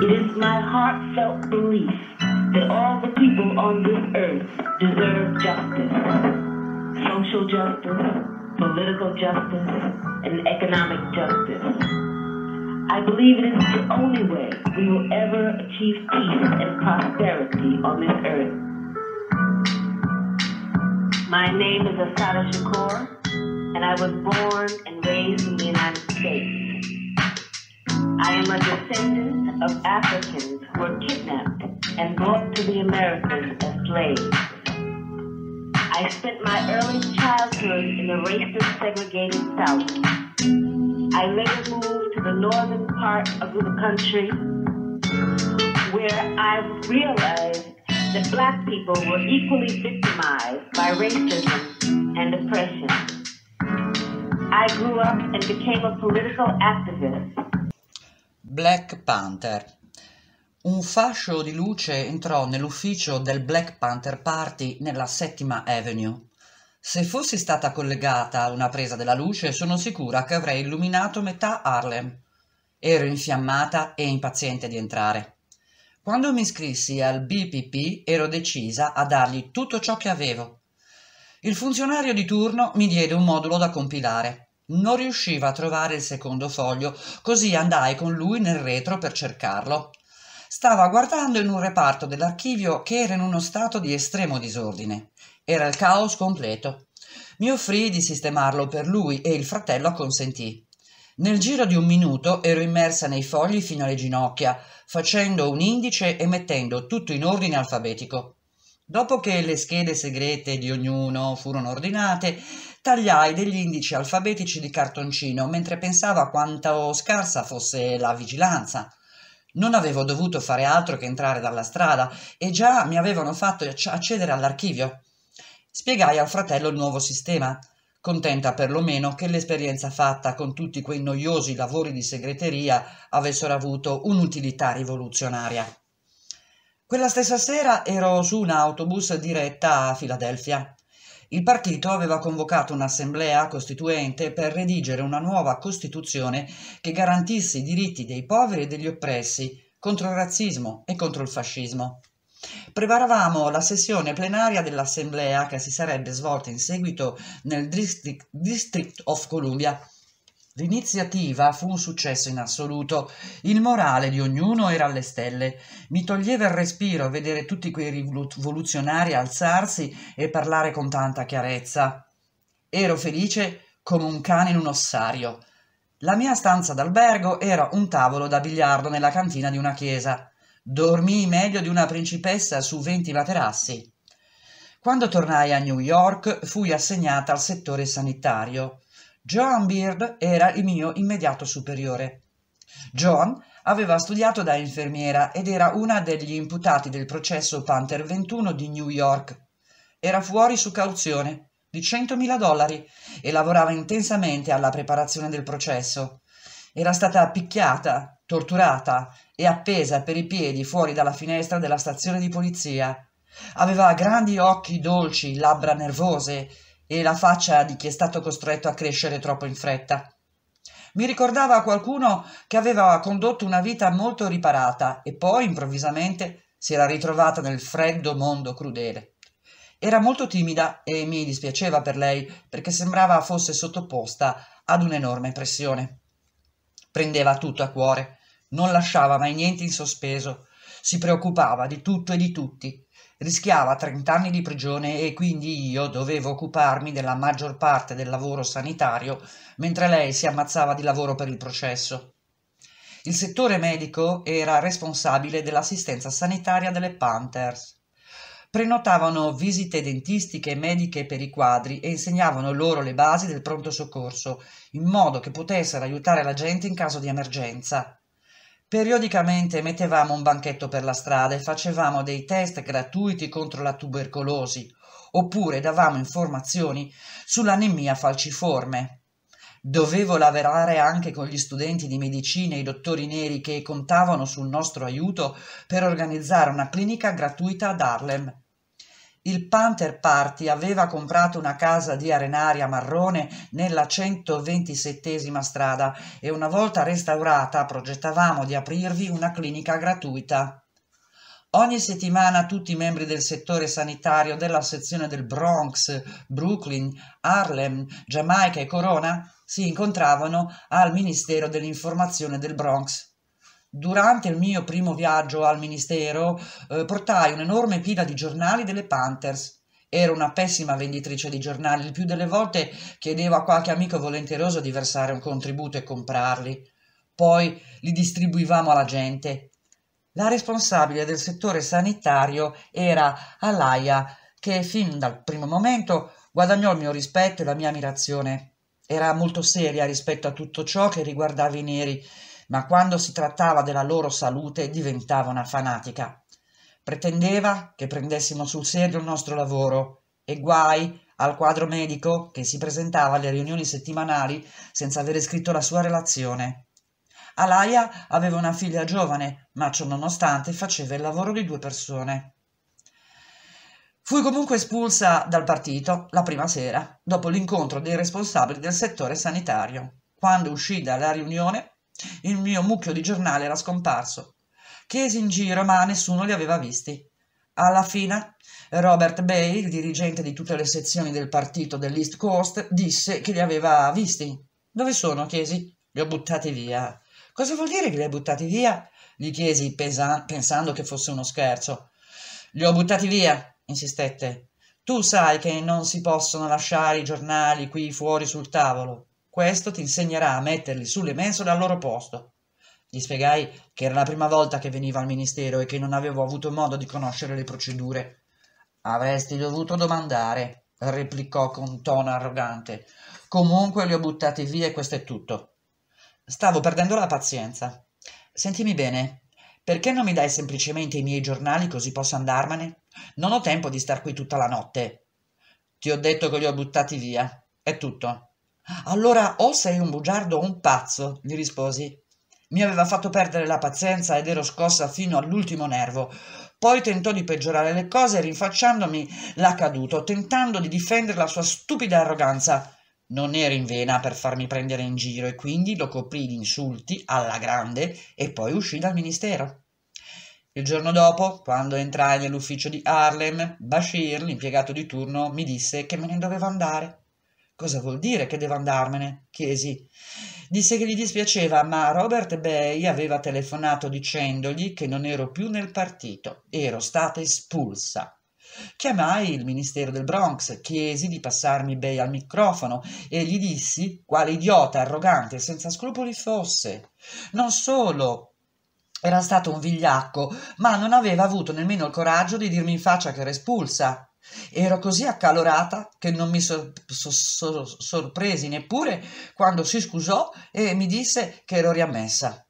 It is my heartfelt belief that all the people on this earth deserve justice. Social justice, political justice, and economic justice. I believe it is the only way we will ever achieve peace and prosperity on this earth. My name is Asada Shakur, and I was born and raised in the United States. I am a descendant of Africans who were kidnapped and brought to the Americas as slaves. I spent my early childhood in the racist segregated South. I later moved to the northern part of the country where I realized that black people were equally victimized by racism and oppression. I grew up and became a political activist Black Panther. Un fascio di luce entrò nell'ufficio del Black Panther Party nella settima Avenue. Se fossi stata collegata a una presa della luce, sono sicura che avrei illuminato metà Harlem. Ero infiammata e impaziente di entrare. Quando mi iscrissi al BPP ero decisa a dargli tutto ciò che avevo. Il funzionario di turno mi diede un modulo da compilare. Non riusciva a trovare il secondo foglio, così andai con lui nel retro per cercarlo. Stava guardando in un reparto dell'archivio che era in uno stato di estremo disordine. Era il caos completo. Mi offrì di sistemarlo per lui e il fratello acconsentì. Nel giro di un minuto ero immersa nei fogli fino alle ginocchia, facendo un indice e mettendo tutto in ordine alfabetico. Dopo che le schede segrete di ognuno furono ordinate, tagliai degli indici alfabetici di cartoncino mentre pensavo a quanto scarsa fosse la vigilanza. Non avevo dovuto fare altro che entrare dalla strada e già mi avevano fatto accedere all'archivio. Spiegai al fratello il nuovo sistema, contenta perlomeno che l'esperienza fatta con tutti quei noiosi lavori di segreteria avessero avuto un'utilità rivoluzionaria. Quella stessa sera ero su un autobus diretta a Filadelfia. Il partito aveva convocato un'assemblea costituente per redigere una nuova Costituzione che garantisse i diritti dei poveri e degli oppressi contro il razzismo e contro il fascismo. Preparavamo la sessione plenaria dell'assemblea che si sarebbe svolta in seguito nel District, District of Columbia L'iniziativa fu un successo in assoluto. Il morale di ognuno era alle stelle. Mi toglieva il respiro vedere tutti quei rivoluzionari alzarsi e parlare con tanta chiarezza. Ero felice come un cane in un ossario. La mia stanza d'albergo era un tavolo da biliardo nella cantina di una chiesa. Dormii meglio di una principessa su venti materassi. Quando tornai a New York fui assegnata al settore sanitario. Joan Beard era il mio immediato superiore. Joan aveva studiato da infermiera ed era una degli imputati del processo Panther 21 di New York. Era fuori su cauzione di 100.000 dollari e lavorava intensamente alla preparazione del processo. Era stata picchiata, torturata e appesa per i piedi fuori dalla finestra della stazione di polizia. Aveva grandi occhi dolci, labbra nervose e la faccia di chi è stato costretto a crescere troppo in fretta. Mi ricordava qualcuno che aveva condotto una vita molto riparata e poi improvvisamente si era ritrovata nel freddo mondo crudele. Era molto timida e mi dispiaceva per lei perché sembrava fosse sottoposta ad un'enorme pressione. Prendeva tutto a cuore, non lasciava mai niente in sospeso, si preoccupava di tutto e di tutti rischiava 30 anni di prigione e quindi io dovevo occuparmi della maggior parte del lavoro sanitario mentre lei si ammazzava di lavoro per il processo. Il settore medico era responsabile dell'assistenza sanitaria delle Panthers. Prenotavano visite dentistiche e mediche per i quadri e insegnavano loro le basi del pronto soccorso, in modo che potessero aiutare la gente in caso di emergenza. Periodicamente mettevamo un banchetto per la strada e facevamo dei test gratuiti contro la tubercolosi, oppure davamo informazioni sull'anemia falciforme. Dovevo lavorare anche con gli studenti di medicina e i dottori neri che contavano sul nostro aiuto per organizzare una clinica gratuita ad Harlem. Il Panther Party aveva comprato una casa di arenaria marrone nella 127 strada e una volta restaurata progettavamo di aprirvi una clinica gratuita. Ogni settimana tutti i membri del settore sanitario della sezione del Bronx, Brooklyn, Harlem, Giamaica e Corona si incontravano al Ministero dell'Informazione del Bronx. Durante il mio primo viaggio al ministero eh, portai un'enorme pila di giornali delle Panthers. Ero una pessima venditrice di giornali, il più delle volte chiedevo a qualche amico volenteroso di versare un contributo e comprarli. Poi li distribuivamo alla gente. La responsabile del settore sanitario era Alaia, che fin dal primo momento guadagnò il mio rispetto e la mia ammirazione. Era molto seria rispetto a tutto ciò che riguardava i neri ma quando si trattava della loro salute diventava una fanatica. Pretendeva che prendessimo sul serio il nostro lavoro e guai al quadro medico che si presentava alle riunioni settimanali senza avere scritto la sua relazione. Alaia aveva una figlia giovane, ma ciò nonostante faceva il lavoro di due persone. Fui comunque espulsa dal partito la prima sera, dopo l'incontro dei responsabili del settore sanitario. Quando uscì dalla riunione il mio mucchio di giornale era scomparso. Chiesi in giro, ma nessuno li aveva visti. Alla fine, Robert Bay, il dirigente di tutte le sezioni del partito dell'East Coast, disse che li aveva visti. Dove sono? chiesi. Li ho buttati via. Cosa vuol dire che li hai buttati via? gli chiesi pensando che fosse uno scherzo. Li ho buttati via, insistette. Tu sai che non si possono lasciare i giornali qui fuori sul tavolo. Questo ti insegnerà a metterli sulle mensole al loro posto. Gli spiegai che era la prima volta che veniva al ministero e che non avevo avuto modo di conoscere le procedure. Avresti dovuto domandare, replicò con tono arrogante. Comunque li ho buttati via e questo è tutto. Stavo perdendo la pazienza. Sentimi bene, perché non mi dai semplicemente i miei giornali così posso andarmene? Non ho tempo di star qui tutta la notte. Ti ho detto che li ho buttati via. È tutto. Allora o sei un bugiardo o un pazzo, gli risposi. Mi aveva fatto perdere la pazienza ed ero scossa fino all'ultimo nervo. Poi tentò di peggiorare le cose rinfacciandomi l'accaduto, tentando di difendere la sua stupida arroganza. Non era in vena per farmi prendere in giro e quindi lo coprì di insulti alla grande e poi uscì dal ministero. Il giorno dopo, quando entrai nell'ufficio di Harlem, Bashir, l'impiegato di turno, mi disse che me ne dovevo andare. Cosa vuol dire che devo andarmene? chiesi. Disse che gli dispiaceva, ma Robert Bay aveva telefonato dicendogli che non ero più nel partito, ero stata espulsa. Chiamai il ministero del Bronx, chiesi di passarmi Bay al microfono e gli dissi quale idiota arrogante e senza scrupoli fosse. Non solo era stato un vigliacco, ma non aveva avuto nemmeno il coraggio di dirmi in faccia che era espulsa. Ero così accalorata che non mi sor- sor- sor- sorpresi neppure quando si scusò e mi disse che ero riammessa.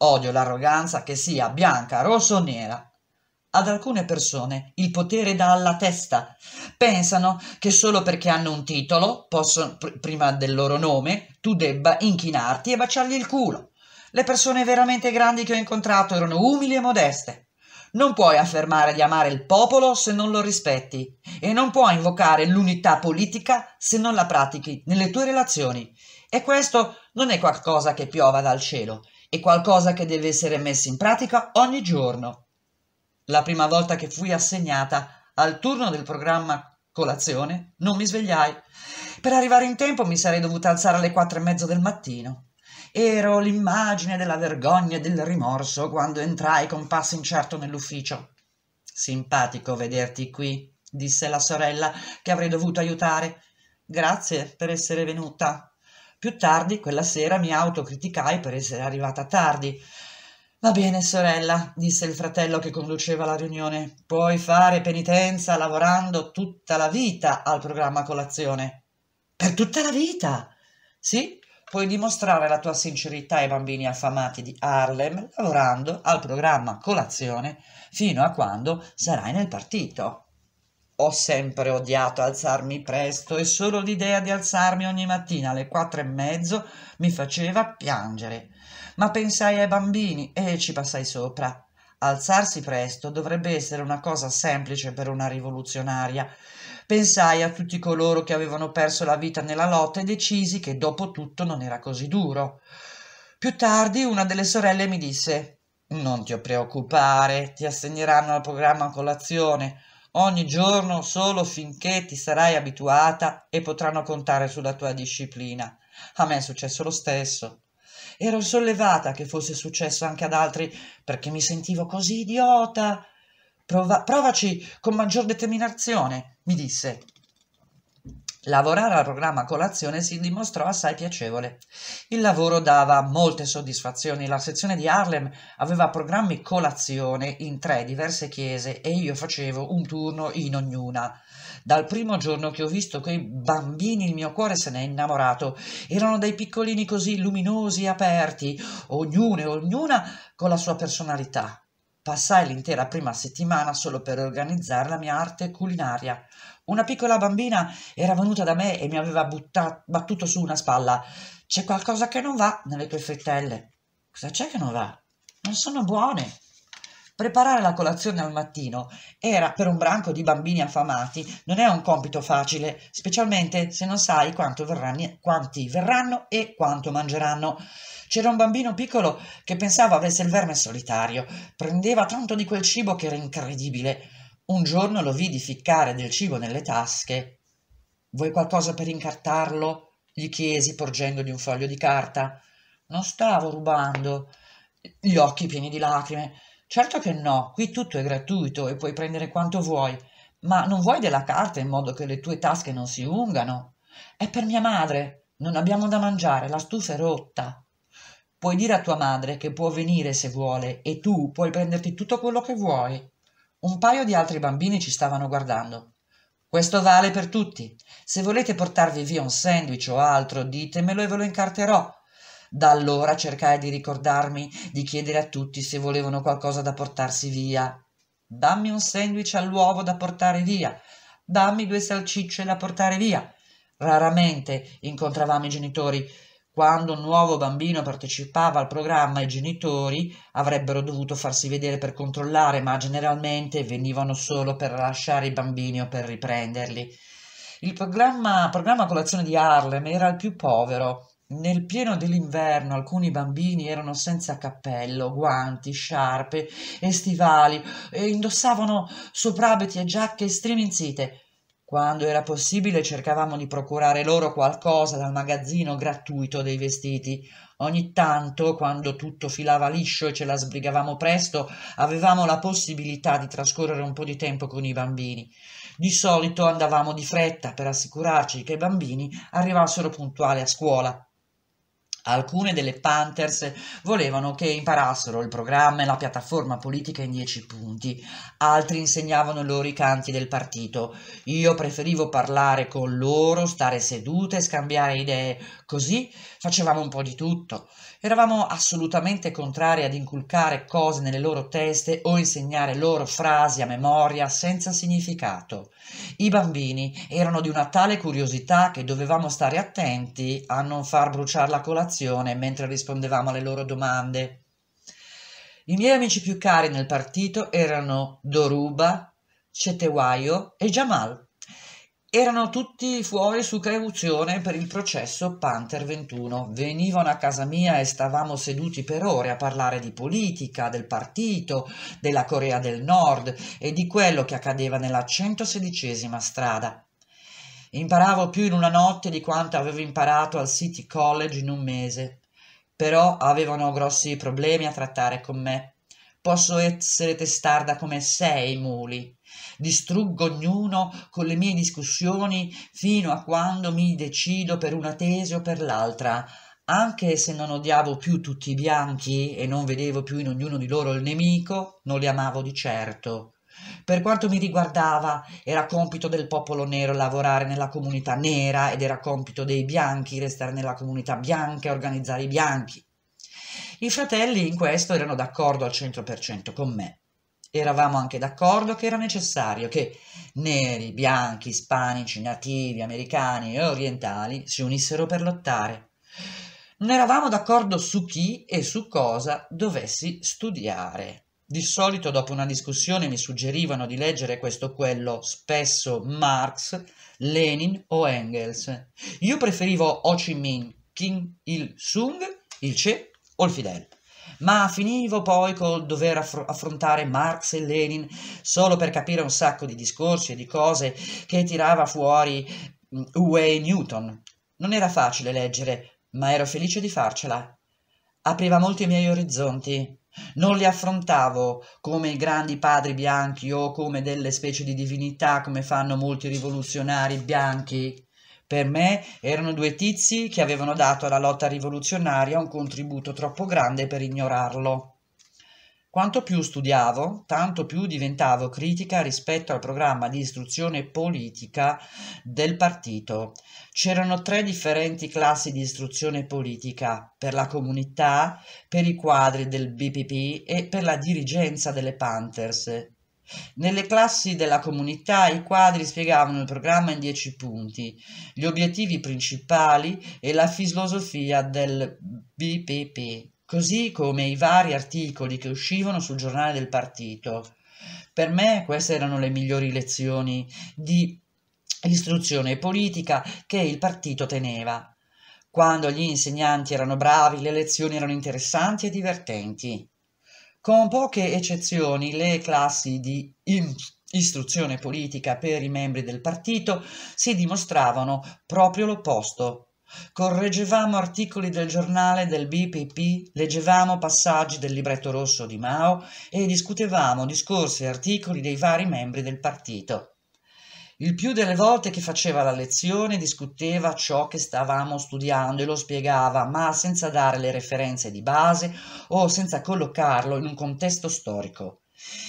Odio l'arroganza che sia bianca, rossa o nera. Ad alcune persone il potere dà alla testa. Pensano che solo perché hanno un titolo, possono, pr- prima del loro nome, tu debba inchinarti e baciargli il culo. Le persone veramente grandi che ho incontrato erano umili e modeste. Non puoi affermare di amare il popolo se non lo rispetti e non puoi invocare l'unità politica se non la pratichi nelle tue relazioni. E questo non è qualcosa che piova dal cielo, è qualcosa che deve essere messo in pratica ogni giorno. La prima volta che fui assegnata al turno del programma colazione non mi svegliai. Per arrivare in tempo mi sarei dovuta alzare alle quattro e mezzo del mattino. Ero l'immagine della vergogna e del rimorso quando entrai con passo incerto nell'ufficio. Simpatico vederti qui, disse la sorella, che avrei dovuto aiutare. Grazie per essere venuta. Più tardi, quella sera, mi autocriticai per essere arrivata tardi. Va bene, sorella, disse il fratello che conduceva la riunione. Puoi fare penitenza lavorando tutta la vita al programma colazione. Per tutta la vita? Sì, puoi dimostrare la tua sincerità ai bambini affamati di Harlem lavorando al programma colazione fino a quando sarai nel partito. Ho sempre odiato alzarmi presto e solo l'idea di alzarmi ogni mattina alle quattro e mezzo mi faceva piangere. Ma pensai ai bambini e ci passai sopra. Alzarsi presto dovrebbe essere una cosa semplice per una rivoluzionaria Pensai a tutti coloro che avevano perso la vita nella lotta e decisi che dopo tutto non era così duro. Più tardi una delle sorelle mi disse Non ti preoccupare, ti assegneranno al programma colazione ogni giorno solo finché ti sarai abituata e potranno contare sulla tua disciplina. A me è successo lo stesso. Ero sollevata che fosse successo anche ad altri perché mi sentivo così idiota. Prova, provaci con maggior determinazione, mi disse. Lavorare al programma colazione si dimostrò assai piacevole. Il lavoro dava molte soddisfazioni. La sezione di Harlem aveva programmi colazione in tre diverse chiese e io facevo un turno in ognuna. Dal primo giorno che ho visto quei bambini il mio cuore se ne è innamorato. Erano dei piccolini così luminosi e aperti, ognuno e ognuna con la sua personalità. Passai l'intera prima settimana solo per organizzare la mia arte culinaria. Una piccola bambina era venuta da me e mi aveva butta- battuto su una spalla. C'è qualcosa che non va nelle tue frittelle. Cosa c'è che non va? Non sono buone. Preparare la colazione al mattino era per un branco di bambini affamati non è un compito facile, specialmente se non sai verranno, quanti verranno e quanto mangeranno. C'era un bambino piccolo che pensava avesse il verme solitario, prendeva tanto di quel cibo che era incredibile. Un giorno lo vidi ficcare del cibo nelle tasche. Vuoi qualcosa per incartarlo? gli chiesi porgendogli un foglio di carta. Non stavo rubando. Gli occhi pieni di lacrime. Certo che no, qui tutto è gratuito e puoi prendere quanto vuoi. Ma non vuoi della carta in modo che le tue tasche non si ungano? È per mia madre. Non abbiamo da mangiare, la stufa è rotta. Puoi dire a tua madre che può venire se vuole e tu puoi prenderti tutto quello che vuoi. Un paio di altri bambini ci stavano guardando. Questo vale per tutti. Se volete portarvi via un sandwich o altro, ditemelo e ve lo incarterò. Da allora cercai di ricordarmi di chiedere a tutti se volevano qualcosa da portarsi via. Dammi un sandwich all'uovo da portare via. Dammi due salsicce da portare via. Raramente incontravamo i genitori quando un nuovo bambino partecipava al programma i genitori avrebbero dovuto farsi vedere per controllare, ma generalmente venivano solo per lasciare i bambini o per riprenderli. Il programma, programma colazione di Harlem era il più povero. Nel pieno dell'inverno alcuni bambini erano senza cappello, guanti, sciarpe e stivali e indossavano soprabiti e giacche striminzite. Quando era possibile cercavamo di procurare loro qualcosa dal magazzino gratuito dei vestiti. Ogni tanto, quando tutto filava liscio e ce la sbrigavamo presto, avevamo la possibilità di trascorrere un po' di tempo con i bambini. Di solito andavamo di fretta per assicurarci che i bambini arrivassero puntuali a scuola. Alcune delle Panthers volevano che imparassero il programma e la piattaforma politica in dieci punti, altri insegnavano loro i canti del partito. Io preferivo parlare con loro, stare sedute e scambiare idee, Così facevamo un po' di tutto. Eravamo assolutamente contrari ad inculcare cose nelle loro teste o insegnare loro frasi a memoria senza significato. I bambini erano di una tale curiosità che dovevamo stare attenti a non far bruciare la colazione mentre rispondevamo alle loro domande. I miei amici più cari nel partito erano Doruba, Cetewayo e Jamal. Erano tutti fuori su cauzione per il processo Panther 21. Venivano a casa mia e stavamo seduti per ore a parlare di politica, del partito, della Corea del Nord e di quello che accadeva nella 116 strada. Imparavo più in una notte di quanto avevo imparato al City College in un mese, però avevano grossi problemi a trattare con me. Posso essere testarda come sei muli distruggo ognuno con le mie discussioni fino a quando mi decido per una tesi o per l'altra. Anche se non odiavo più tutti i bianchi e non vedevo più in ognuno di loro il nemico, non li amavo di certo. Per quanto mi riguardava, era compito del popolo nero lavorare nella comunità nera ed era compito dei bianchi restare nella comunità bianca e organizzare i bianchi. I fratelli in questo erano d'accordo al 100% con me. Eravamo anche d'accordo che era necessario che neri, bianchi, ispanici, nativi, americani e orientali si unissero per lottare. Non eravamo d'accordo su chi e su cosa dovessi studiare. Di solito dopo una discussione mi suggerivano di leggere questo o quello, spesso Marx, Lenin o Engels. Io preferivo Ho Chi Minh, Kim Il-sung, il Che o il Fidel ma finivo poi col dover affrontare Marx e Lenin solo per capire un sacco di discorsi e di cose che tirava fuori mm, Uwe Newton. Non era facile leggere, ma ero felice di farcela. Apriva molti i miei orizzonti. Non li affrontavo come i grandi padri bianchi o come delle specie di divinità come fanno molti rivoluzionari bianchi per me erano due tizi che avevano dato alla lotta rivoluzionaria un contributo troppo grande per ignorarlo. Quanto più studiavo, tanto più diventavo critica rispetto al programma di istruzione politica del partito. C'erano tre differenti classi di istruzione politica, per la comunità, per i quadri del BPP e per la dirigenza delle Panthers. Nelle classi della comunità i quadri spiegavano il programma in dieci punti, gli obiettivi principali e la filosofia del BPP, così come i vari articoli che uscivano sul giornale del partito. Per me queste erano le migliori lezioni di istruzione politica che il partito teneva. Quando gli insegnanti erano bravi, le lezioni erano interessanti e divertenti. Con poche eccezioni, le classi di istruzione politica per i membri del partito si dimostravano proprio l'opposto. Correggevamo articoli del giornale del BPP, leggevamo passaggi del libretto rosso di Mao e discutevamo discorsi e articoli dei vari membri del partito. Il più delle volte che faceva la lezione discuteva ciò che stavamo studiando e lo spiegava, ma senza dare le referenze di base o senza collocarlo in un contesto storico.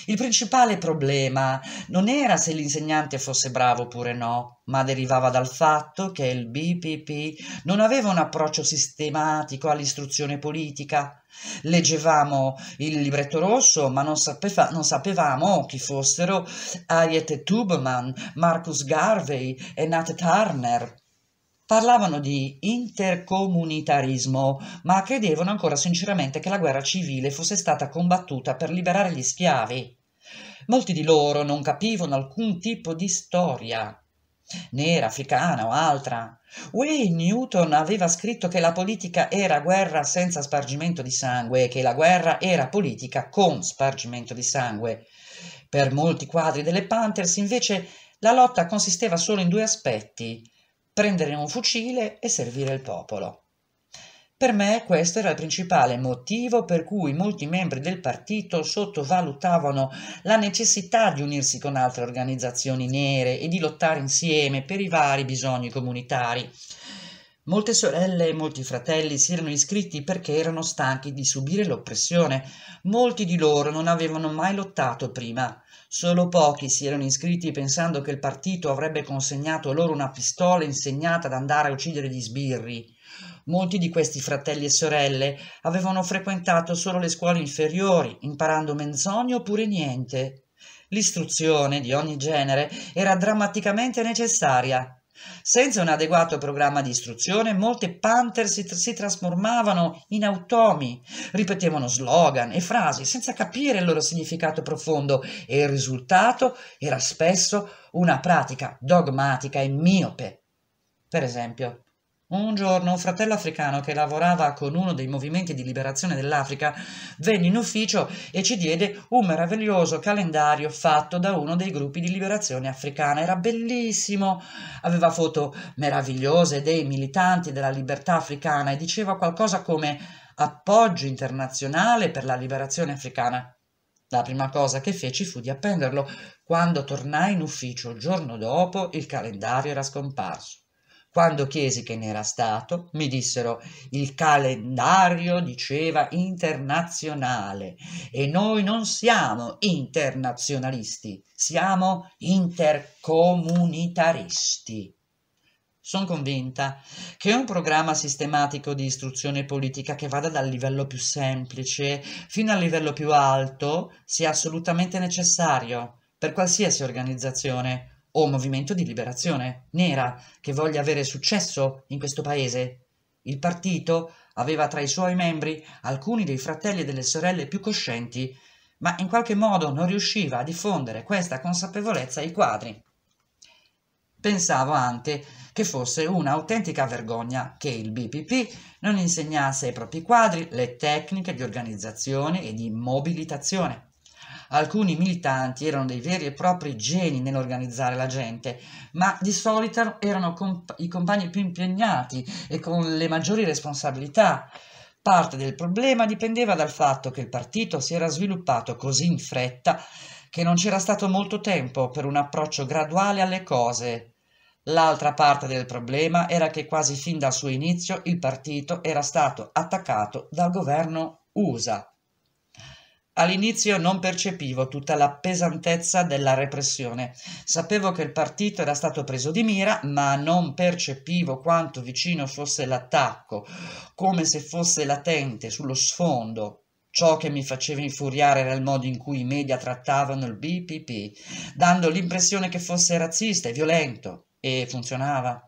Il principale problema non era se l'insegnante fosse bravo oppure no, ma derivava dal fatto che il BPP non aveva un approccio sistematico all'istruzione politica. Leggevamo il libretto rosso, ma non, sapeva, non sapevamo chi fossero Harriet Tubman, Marcus Garvey e Nat Turner parlavano di intercomunitarismo, ma credevano ancora sinceramente che la guerra civile fosse stata combattuta per liberare gli schiavi. Molti di loro non capivano alcun tipo di storia, nera, africana o altra. Wayne Newton aveva scritto che la politica era guerra senza spargimento di sangue e che la guerra era politica con spargimento di sangue. Per molti quadri delle Panthers, invece, la lotta consisteva solo in due aspetti prendere un fucile e servire il popolo. Per me questo era il principale motivo per cui molti membri del partito sottovalutavano la necessità di unirsi con altre organizzazioni nere e di lottare insieme per i vari bisogni comunitari Molte sorelle e molti fratelli si erano iscritti perché erano stanchi di subire l'oppressione. Molti di loro non avevano mai lottato prima. Solo pochi si erano iscritti pensando che il partito avrebbe consegnato loro una pistola insegnata ad andare a uccidere gli sbirri. Molti di questi fratelli e sorelle avevano frequentato solo le scuole inferiori, imparando menzogne oppure niente. L'istruzione di ogni genere era drammaticamente necessaria senza un adeguato programma di istruzione, molte Panther si, tr- si trasformavano in automi, ripetevano slogan e frasi senza capire il loro significato profondo e il risultato era spesso una pratica dogmatica e miope. Per esempio, un giorno un fratello africano che lavorava con uno dei movimenti di liberazione dell'Africa venne in ufficio e ci diede un meraviglioso calendario fatto da uno dei gruppi di liberazione africana. Era bellissimo, aveva foto meravigliose dei militanti della libertà africana e diceva qualcosa come appoggio internazionale per la liberazione africana. La prima cosa che feci fu di appenderlo. Quando tornai in ufficio il giorno dopo, il calendario era scomparso. Quando chiesi che ne era stato, mi dissero il calendario diceva internazionale e noi non siamo internazionalisti, siamo intercomunitaristi. Sono convinta che un programma sistematico di istruzione politica che vada dal livello più semplice fino al livello più alto sia assolutamente necessario per qualsiasi organizzazione o movimento di liberazione nera che voglia avere successo in questo paese. Il partito aveva tra i suoi membri alcuni dei fratelli e delle sorelle più coscienti, ma in qualche modo non riusciva a diffondere questa consapevolezza ai quadri. Pensavo anche che fosse un'autentica vergogna che il BPP non insegnasse ai propri quadri le tecniche di organizzazione e di mobilitazione alcuni militanti erano dei veri e propri geni nell'organizzare la gente, ma di solito erano comp- i compagni più impegnati e con le maggiori responsabilità. Parte del problema dipendeva dal fatto che il partito si era sviluppato così in fretta che non c'era stato molto tempo per un approccio graduale alle cose. L'altra parte del problema era che quasi fin dal suo inizio il partito era stato attaccato dal governo USA. All'inizio non percepivo tutta la pesantezza della repressione. Sapevo che il partito era stato preso di mira, ma non percepivo quanto vicino fosse l'attacco, come se fosse latente sullo sfondo Ciò che mi faceva infuriare era il modo in cui i media trattavano il BPP, dando l'impressione che fosse razzista e violento, e funzionava.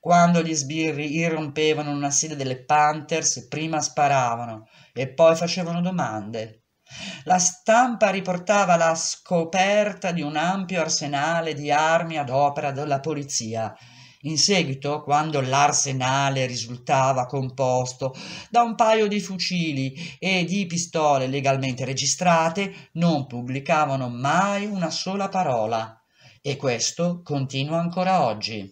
Quando gli sbirri irrompevano in una sede delle Panthers, prima sparavano e poi facevano domande. La stampa riportava la scoperta di un ampio arsenale di armi ad opera della polizia. In seguito, quando l'arsenale risultava composto da un paio di fucili e di pistole legalmente registrate, non pubblicavano mai una sola parola. E questo continua ancora oggi.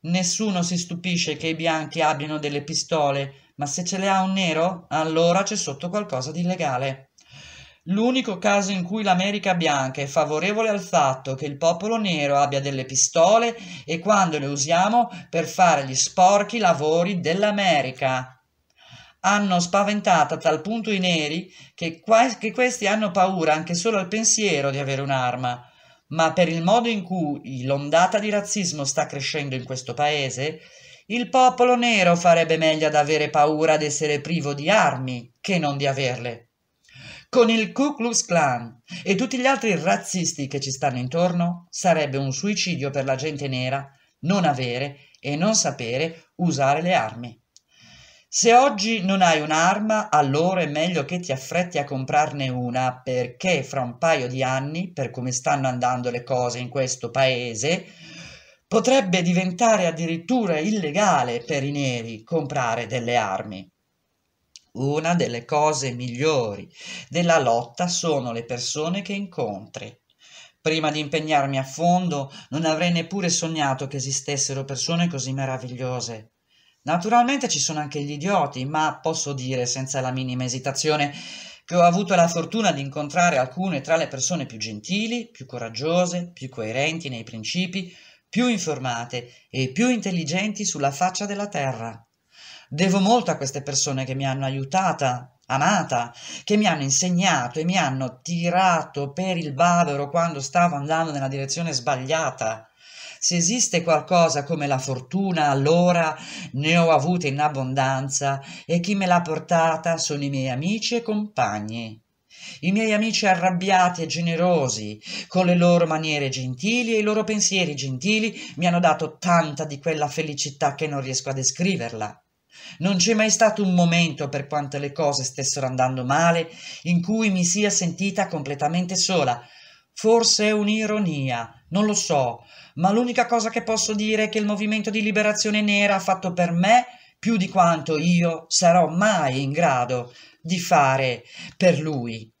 Nessuno si stupisce che i bianchi abbiano delle pistole, ma se ce le ha un nero, allora c'è sotto qualcosa di illegale. L'unico caso in cui l'America bianca è favorevole al fatto che il popolo nero abbia delle pistole è quando le usiamo per fare gli sporchi lavori dell'America. Hanno spaventato a tal punto i neri che, qua- che questi hanno paura anche solo al pensiero di avere un'arma. Ma per il modo in cui l'ondata di razzismo sta crescendo in questo paese, il popolo nero farebbe meglio ad avere paura d'essere privo di armi che non di averle con il Ku Klux Klan e tutti gli altri razzisti che ci stanno intorno, sarebbe un suicidio per la gente nera non avere e non sapere usare le armi. Se oggi non hai un'arma, allora è meglio che ti affretti a comprarne una, perché fra un paio di anni, per come stanno andando le cose in questo paese, potrebbe diventare addirittura illegale per i neri comprare delle armi. Una delle cose migliori della lotta sono le persone che incontri. Prima di impegnarmi a fondo non avrei neppure sognato che esistessero persone così meravigliose. Naturalmente ci sono anche gli idioti, ma posso dire senza la minima esitazione che ho avuto la fortuna di incontrare alcune tra le persone più gentili, più coraggiose, più coerenti nei principi, più informate e più intelligenti sulla faccia della terra. Devo molto a queste persone che mi hanno aiutata, amata, che mi hanno insegnato e mi hanno tirato per il bavero quando stavo andando nella direzione sbagliata. Se esiste qualcosa come la fortuna, allora ne ho avute in abbondanza e chi me l'ha portata sono i miei amici e compagni. I miei amici arrabbiati e generosi, con le loro maniere gentili e i loro pensieri gentili, mi hanno dato tanta di quella felicità che non riesco a descriverla. Non c'è mai stato un momento, per quanto le cose stessero andando male, in cui mi sia sentita completamente sola. Forse è un'ironia, non lo so, ma l'unica cosa che posso dire è che il movimento di liberazione nera ha fatto per me più di quanto io sarò mai in grado di fare per lui.